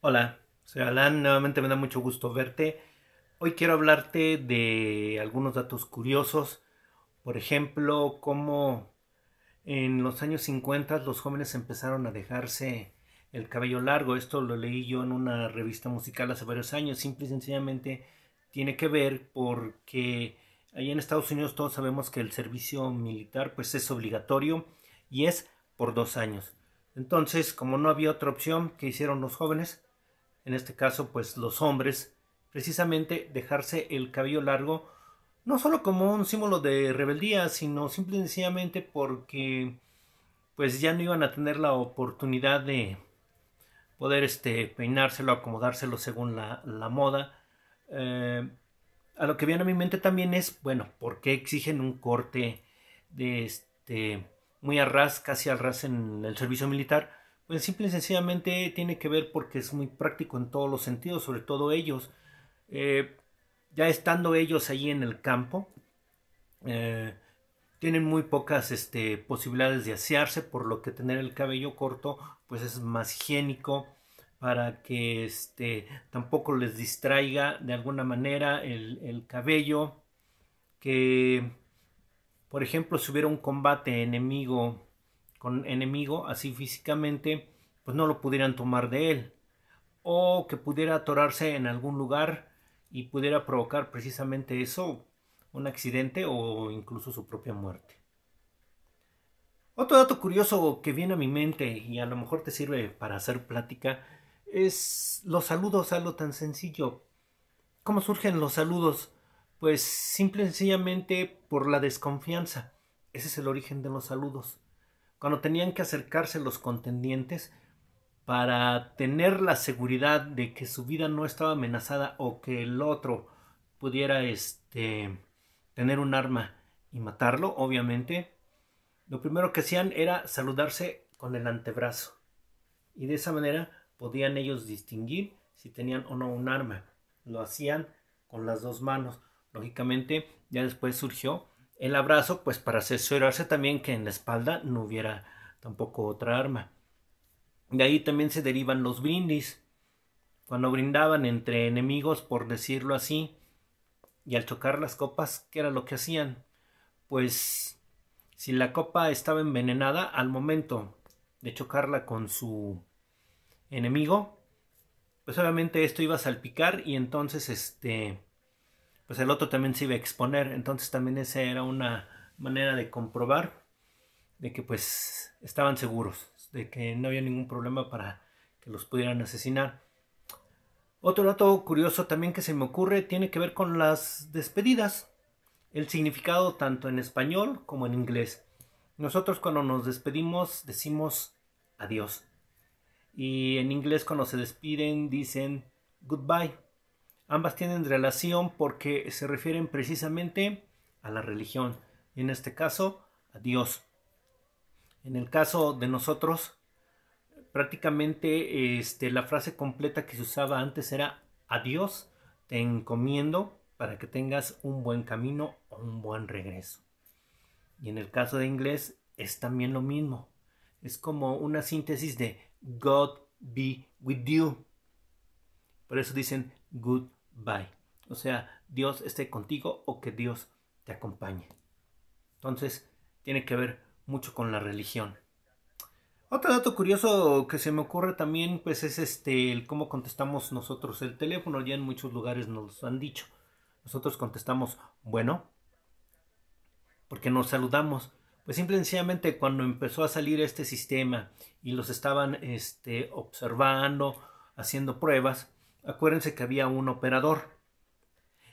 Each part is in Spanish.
Hola, soy Alan, nuevamente me da mucho gusto verte. Hoy quiero hablarte de algunos datos curiosos, por ejemplo, cómo en los años 50 los jóvenes empezaron a dejarse el cabello largo. Esto lo leí yo en una revista musical hace varios años. Simple y sencillamente tiene que ver porque allá en Estados Unidos todos sabemos que el servicio militar pues es obligatorio y es por dos años. Entonces, como no había otra opción, que hicieron los jóvenes? en este caso pues los hombres, precisamente dejarse el cabello largo, no solo como un símbolo de rebeldía, sino simplemente sencillamente porque pues ya no iban a tener la oportunidad de poder este, peinárselo, acomodárselo según la, moda. Eh, a lo que viene a mi mente también es, bueno, ¿por qué exigen un corte de este, muy a ras, casi al ras en el servicio militar? Pues simple y sencillamente tiene que ver porque es muy práctico en todos los sentidos, sobre todo ellos. Eh, ya estando ellos ahí en el campo, eh, tienen muy pocas este, posibilidades de asearse, por lo que tener el cabello corto pues es más higiénico para que este, tampoco les distraiga de alguna manera el, el cabello, que por ejemplo si hubiera un combate enemigo con enemigo, así físicamente, pues no lo pudieran tomar de él. O que pudiera atorarse en algún lugar y pudiera provocar precisamente eso, un accidente o incluso su propia muerte. Otro dato curioso que viene a mi mente y a lo mejor te sirve para hacer plática es los saludos, algo tan sencillo. ¿Cómo surgen los saludos? Pues simple y sencillamente por la desconfianza. Ese es el origen de los saludos cuando tenían que acercarse los contendientes para tener la seguridad de que su vida no estaba amenazada o que el otro pudiera este, tener un arma y matarlo, obviamente, lo primero que hacían era saludarse con el antebrazo. Y de esa manera podían ellos distinguir si tenían o no un arma. Lo hacían con las dos manos. Lógicamente, ya después surgió el abrazo, pues para asesorarse también que en la espalda no hubiera tampoco otra arma. De ahí también se derivan los brindis. Cuando brindaban entre enemigos, por decirlo así, y al chocar las copas, ¿qué era lo que hacían? Pues si la copa estaba envenenada, al momento de chocarla con su enemigo, pues obviamente esto iba a salpicar y entonces este pues el otro también se iba a exponer. Entonces también esa era una manera de comprobar de que pues estaban seguros, de que no había ningún problema para que los pudieran asesinar. Otro dato curioso también que se me ocurre tiene que ver con las despedidas, el significado tanto en español como en inglés. Nosotros cuando nos despedimos decimos adiós. Y en inglés cuando se despiden dicen goodbye. Ambas tienen relación porque se refieren precisamente a la religión, en este caso a Dios. En el caso de nosotros, prácticamente este, la frase completa que se usaba antes era a Dios te encomiendo para que tengas un buen camino o un buen regreso. Y en el caso de inglés es también lo mismo. Es como una síntesis de God be with you. Por eso dicen good bye. O sea, Dios esté contigo o que Dios te acompañe. Entonces, tiene que ver mucho con la religión. Otro dato curioso que se me ocurre también, pues es este, el cómo contestamos nosotros el teléfono. Ya en muchos lugares nos han dicho. Nosotros contestamos, bueno, porque nos saludamos. Pues simplemente cuando empezó a salir este sistema y los estaban este, observando, haciendo pruebas, acuérdense que había un operador.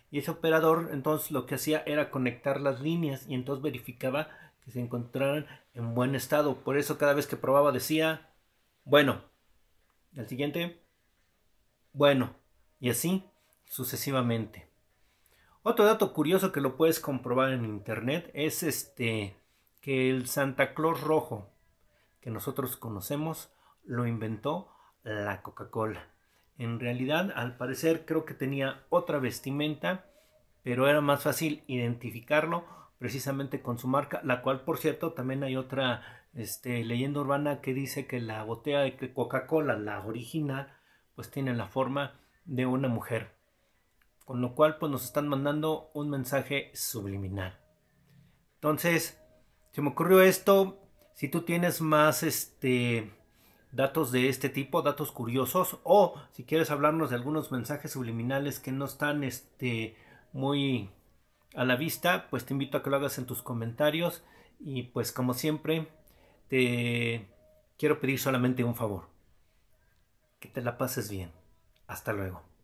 Y ese operador entonces lo que hacía era conectar las líneas y entonces verificaba que se encontraran en buen estado. Por eso cada vez que probaba decía, bueno, el siguiente, bueno, y así sucesivamente. Otro dato curioso que lo puedes comprobar en internet es este que el Santa Claus rojo que nosotros conocemos lo inventó la Coca-Cola. En realidad, al parecer, creo que tenía otra vestimenta, pero era más fácil identificarlo precisamente con su marca, la cual, por cierto, también hay otra este, leyenda urbana que dice que la botella de Coca-Cola, la original, pues tiene la forma de una mujer. Con lo cual, pues nos están mandando un mensaje subliminal. Entonces, se me ocurrió esto. Si tú tienes más, este, datos de este tipo, datos curiosos, o si quieres hablarnos de algunos mensajes subliminales que no están este, muy a la vista, pues te invito a que lo hagas en tus comentarios y pues como siempre te quiero pedir solamente un favor, que te la pases bien. Hasta luego.